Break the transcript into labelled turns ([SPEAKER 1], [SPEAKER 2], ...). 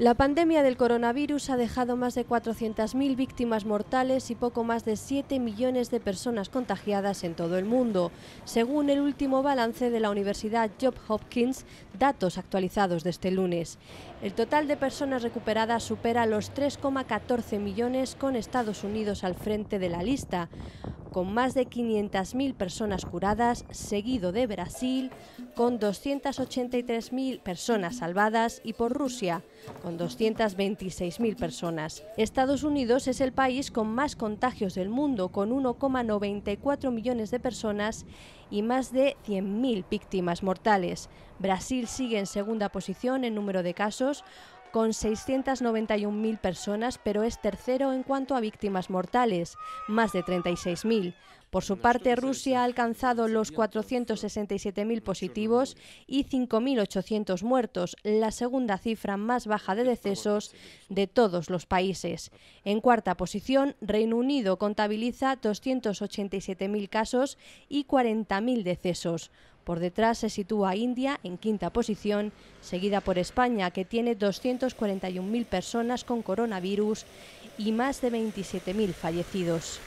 [SPEAKER 1] La pandemia del coronavirus ha dejado más de 400.000 víctimas mortales y poco más de 7 millones de personas contagiadas en todo el mundo, según el último balance de la Universidad Johns Hopkins, datos actualizados de este lunes. El total de personas recuperadas supera los 3,14 millones con Estados Unidos al frente de la lista con más de 500.000 personas curadas, seguido de Brasil, con 283.000 personas salvadas, y por Rusia, con 226.000 personas. Estados Unidos es el país con más contagios del mundo, con 1,94 millones de personas y más de 100.000 víctimas mortales. Brasil sigue en segunda posición en número de casos, con 691.000 personas, pero es tercero en cuanto a víctimas mortales, más de 36.000. Por su parte, Rusia ha alcanzado los 467.000 positivos y 5.800 muertos, la segunda cifra más baja de decesos de todos los países. En cuarta posición, Reino Unido contabiliza 287.000 casos y 40.000 decesos. Por detrás se sitúa India en quinta posición, seguida por España, que tiene 241.000 personas con coronavirus y más de 27.000 fallecidos.